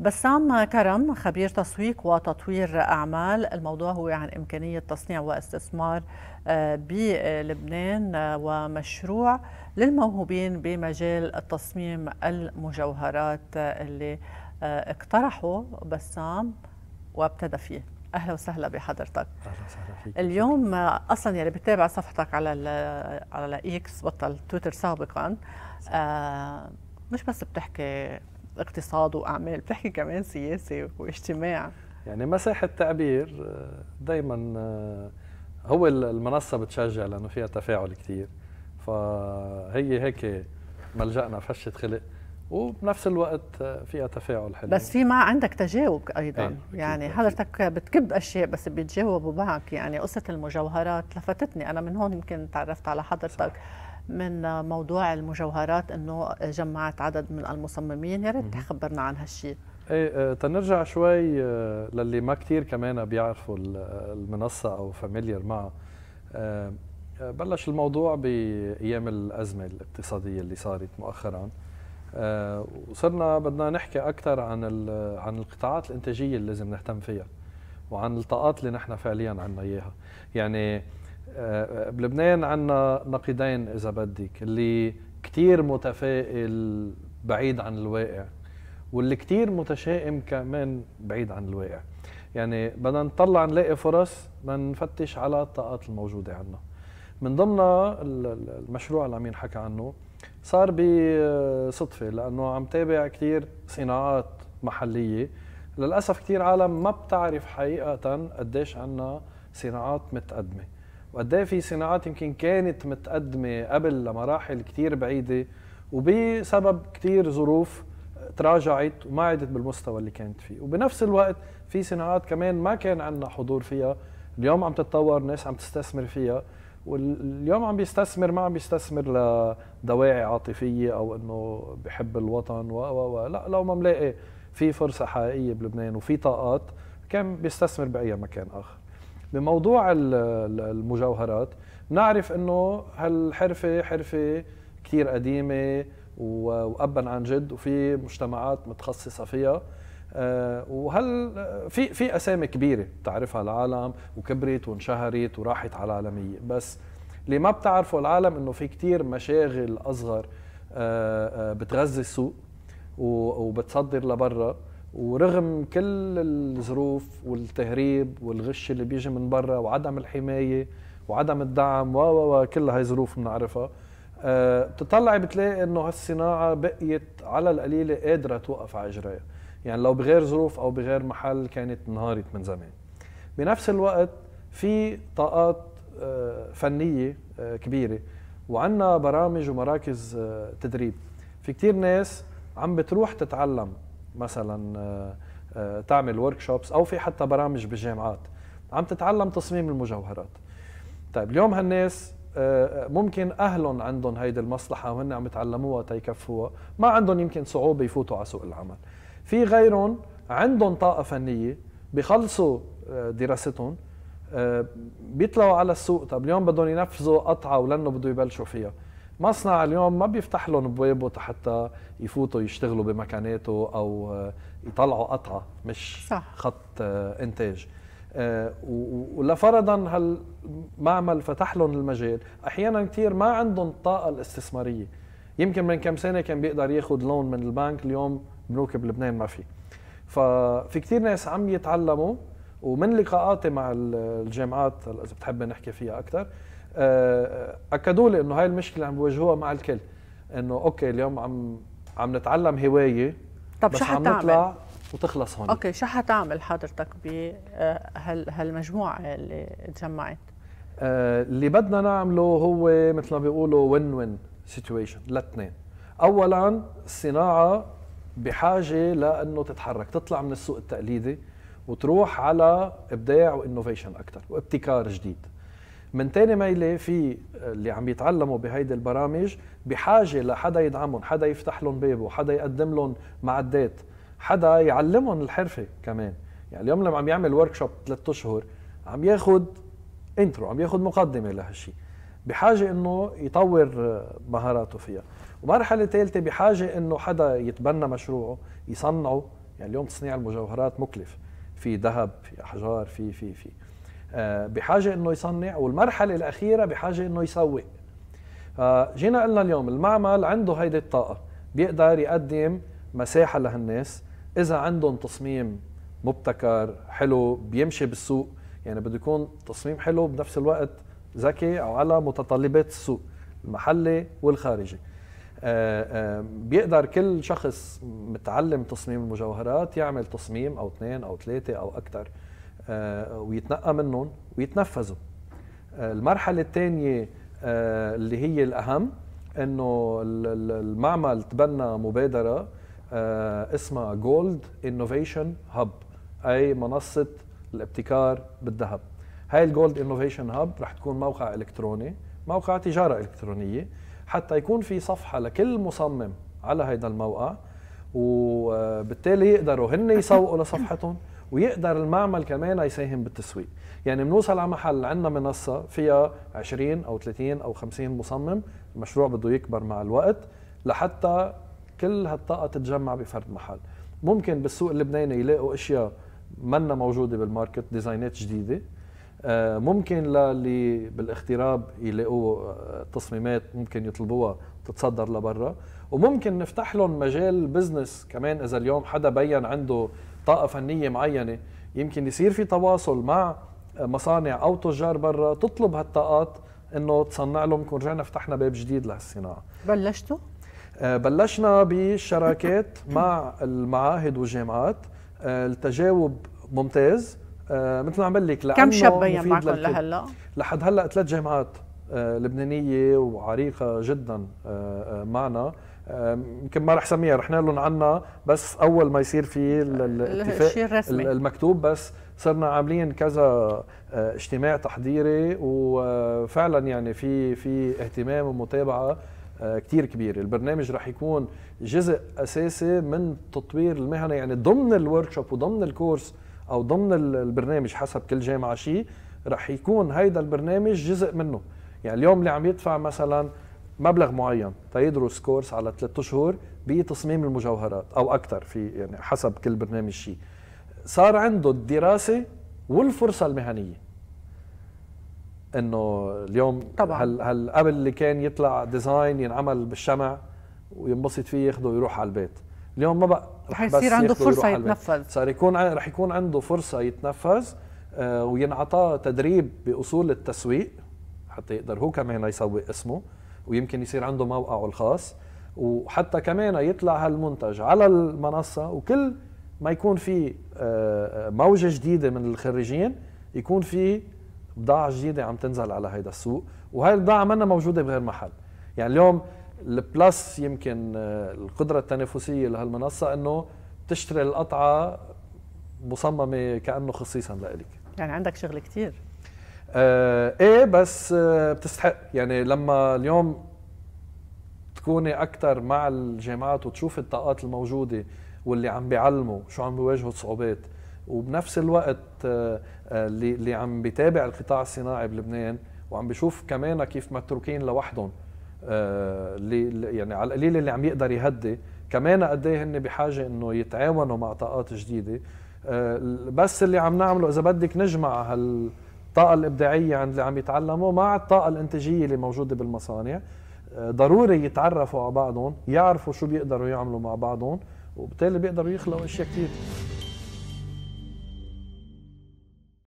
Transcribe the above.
بسام كرم خبير تسويق وتطوير أعمال الموضوع هو عن إمكانية تصنيع واستثمار آه، بلبنان آه، ومشروع للموهوبين بمجال التصميم المجوهرات آه، اللي اقترحه بسام وابتدى فيه اهلا وسهلا بحضرتك اهلا وسهلا فيك اليوم اصلا يلي يعني بتابع صفحتك على على اكس بطل تويتر سابقا مش بس بتحكي اقتصاد واعمال بتحكي كمان سياسه واجتماع يعني مساحه تعبير آه، دائما آه، هو المنصه بتشجع لانه فيها تفاعل كثير فهي هيك ملجأنا فشة خلق وبنفس الوقت آه، فيها تفاعل حلو بس في ما عندك تجاوب ايضا إيه، يعني حضرتك بتكب اشياء بس بيتجاوبوا معك يعني قصه المجوهرات لفتتني انا من هون يمكن تعرفت على حضرتك صح. من موضوع المجوهرات انه جمعت عدد من المصممين يا ريت تخبرنا عن هالشيء ايه آه، تنرجع شوي آه، للي ما كثير كمان بيعرفوا المنصه او فاميليير معها آه، بلش الموضوع بايام الازمه الاقتصاديه اللي صارت مؤخرا وصرنا بدنا نحكي اكثر عن عن القطاعات الانتاجيه اللي لازم نهتم فيها وعن الطاقات اللي نحن فعليا عندنا اياها يعني آه، بلبنان عندنا نقيضين اذا بدك اللي كثير متفائل بعيد عن الواقع واللي كثير متشائم كمان بعيد عن الواقع يعني بدنا نطلع نلاقي فرص بدنا نفتش على الطاقات الموجوده عندنا من ضمنها المشروع اللي عم ينحكى عنه صار بصدفه آه، لانه عم تابع كثير صناعات محليه للاسف كثير عالم ما بتعرف حقيقه قديش عندنا صناعات متقدمه وقد ايه في صناعات يمكن كانت متقدمه قبل لمراحل كثير بعيده وبسبب كثير ظروف تراجعت وما عادت بالمستوى اللي كانت فيه وبنفس الوقت في صناعات كمان ما كان عندنا حضور فيها اليوم عم تتطور ناس عم تستثمر فيها واليوم عم بيستثمر ما عم بيستثمر لدواعي عاطفيه او انه بحب الوطن و و لا لو ما ملاقي في فرصه حقيقيه بلبنان وفي طاقات كان بيستثمر باي مكان اخر بموضوع المجوهرات نعرف انه هالحرفه حرفه كثير قديمه وابا عن جد وفي مجتمعات متخصصه فيها آه، وهل في في اسامي كبيره بتعرفها العالم وكبرت وانشهرت وراحت على العالميه بس اللي ما بتعرفه العالم انه في كثير مشاغل اصغر آه، آه، بتغذي السوق وبتصدر لبرا ورغم كل الظروف والتهريب والغش اللي بيجي من برا وعدم الحمايه وعدم الدعم و و و كل هاي ظروف بنعرفها آه، بتطلعي بتلاقي انه هالصناعه بقيت على القليله قادره توقف على اجريها يعني لو بغير ظروف او بغير محل كانت انهارت من زمان بنفس الوقت في طاقات آه، فنيه آه، كبيره وعندنا برامج ومراكز تدريب في كتير ناس عم بتروح تتعلم مثلا آه، آه، تعمل ورك شوبس او في حتى برامج بالجامعات عم تتعلم تصميم المجوهرات طيب اليوم هالناس آه، ممكن اهلهم عندهم هيدي المصلحه وهن عم يتعلموها تيكفوها ما عندهم يمكن صعوبه يفوتوا على سوق العمل في غيرهم عندهم طاقه فنيه بخلصوا دراستهم بيطلعوا على السوق طب اليوم بدهم ينفذوا قطعه ولانه بده يبلشوا فيها مصنع اليوم ما بيفتح لهم بوابه حتى يفوتوا يشتغلوا بمكاناته او آه، يطلعوا قطعه مش صح. خط آه، انتاج آه، ولفرضا هالمعمل فتح لهم المجال احيانا كثير ما عندهم الطاقه الاستثماريه يمكن من كم سنه كان بيقدر ياخذ لون من البنك اليوم بنوك بلبنان ما في ففي كثير ناس عم يتعلموا ومن لقاءاتي مع الجامعات اذا بتحب نحكي فيها اكثر آه، اكدوا لي انه هاي المشكله عم بيواجهوها مع الكل انه اوكي اليوم عم عم نتعلم هوايه طب شو حتعمل؟ وتخلص هون اوكي شو حتعمل حضرتك بهالمجموعه آه، اللي تجمعت؟ آه، اللي بدنا نعمله هو مثل ما بيقولوا وين وين سيتويشن للاثنين اولا الصناعه بحاجه لانه تتحرك تطلع من السوق التقليدي وتروح على ابداع وانوفيشن اكثر وابتكار جديد من تاني ميلة في اللي عم يتعلموا بهيدي البرامج بحاجة لحدا يدعمهم حدا يفتح لهم بابه حدا يقدم لهم معدات حدا يعلمهم الحرفة كمان يعني اليوم لما عم يعمل ورك شوب ثلاثة أشهر عم ياخد انترو عم ياخد مقدمة لهالشيء بحاجة انه يطور مهاراته فيها ومرحلة ثالثة بحاجة انه حدا يتبنى مشروعه يصنعه يعني اليوم تصنيع المجوهرات مكلف في ذهب في احجار في في في آه، بحاجه انه يصنع والمرحله الاخيره بحاجه انه يسوق فجينا آه، قلنا اليوم المعمل عنده هيدي الطاقه بيقدر يقدم مساحه لهالناس اذا عندهم تصميم مبتكر حلو بيمشي بالسوق يعني بده يكون تصميم حلو بنفس الوقت ذكي او على متطلبات السوق المحلي والخارجي آه، بيقدر كل شخص متعلم تصميم المجوهرات يعمل تصميم او اثنين او ثلاثه او اكثر آه، ويتنقى منهم ويتنفذوا آه، المرحلة الثانية آه، اللي هي الأهم أنه المعمل تبنى مبادرة اسمها جولد انوفيشن هاب أي منصة الابتكار بالذهب هاي الجولد انوفيشن هاب رح تكون موقع إلكتروني موقع تجارة إلكترونية حتى يكون في صفحة لكل مصمم على هذا الموقع وبالتالي يقدروا هن يسوقوا لصفحتهم ويقدر المعمل كمان يساهم بالتسويق يعني بنوصل على محل عندنا منصة فيها 20 أو 30 أو 50 مصمم المشروع بده يكبر مع الوقت لحتى كل هالطاقة تتجمع بفرد محل ممكن بالسوق اللبناني يلاقوا اشياء منا موجوده بالماركت ديزاينات جديده آه، ممكن للي بالاغتراب يلاقوا آه، تصميمات ممكن يطلبوها تتصدر لبرا وممكن نفتح لهم مجال بزنس كمان اذا اليوم حدا بين عنده طاقه فنيه معينه يمكن يصير في تواصل مع مصانع او تجار برا تطلب هالطاقات انه تصنع لهم رجعنا فتحنا باب جديد لهالصناعه بلشتوا؟ آه، بلشنا بالشراكات مع المعاهد والجامعات آه، التجاوب ممتاز آه، مثل ما عم لك لانه كم شاب بين معكم لهلا؟ لحد هلا ثلاث جامعات لبنانيه وعريقه جدا معنا يمكن ما رح سميها رح لهم عنا بس اول ما يصير في الاتفاق المكتوب بس صرنا عاملين كذا آه، اجتماع تحضيري وفعلا يعني في في اهتمام ومتابعه آه، كتير كبير البرنامج رح يكون جزء أساسي من تطوير المهنة يعني ضمن الوركشوب وضمن الكورس أو ضمن البرنامج حسب كل جامعة شيء رح يكون هيدا البرنامج جزء منه يعني اليوم اللي عم يدفع مثلا مبلغ معين تيدرس كورس على ثلاثة شهور بتصميم المجوهرات او اكثر في يعني حسب كل برنامج شيء صار عنده الدراسه والفرصه المهنيه انه اليوم طبعا هل هل قبل اللي كان يطلع ديزاين ينعمل بالشمع وينبسط فيه ياخده ويروح على البيت اليوم ما بقى رح يصير عنده فرصه يتنفذ صار يكون رح يكون عنده فرصه يتنفذ آه، وينعطى تدريب باصول التسويق حتى يقدر هو كمان يسوق اسمه ويمكن يصير عنده موقعه الخاص وحتى كمان يطلع هالمنتج على المنصه وكل ما يكون في آه، آه، موجه جديده من الخريجين يكون في بضاعه جديده عم تنزل على هيدا السوق وهي البضاعه منا موجوده بغير محل يعني اليوم البلس يمكن آه، القدره التنافسيه لهالمنصه انه تشتري القطعه مصممه كانه خصيصا لإلك يعني عندك شغل كثير آه، ايه بس آه، بتستحق يعني لما اليوم تكوني اكثر مع الجامعات وتشوف الطاقات الموجوده واللي عم بيعلموا شو عم بيواجهوا صعوبات وبنفس الوقت آه، اللي اللي عم بيتابع القطاع الصناعي بلبنان وعم بيشوف كمان كيف متروكين لوحدهم اللي يعني على القليل اللي عم يقدر يهدي كمان قد ايه هن بحاجه انه يتعاونوا مع طاقات جديده بس اللي عم نعمله اذا بدك نجمع هال الطاقه الابداعيه عند اللي عم يتعلموا مع الطاقه الانتاجيه اللي موجوده بالمصانع آه، ضروري يتعرفوا على بعضهم يعرفوا شو بيقدروا يعملوا مع بعضهم وبالتالي بيقدروا يخلقوا اشياء كثير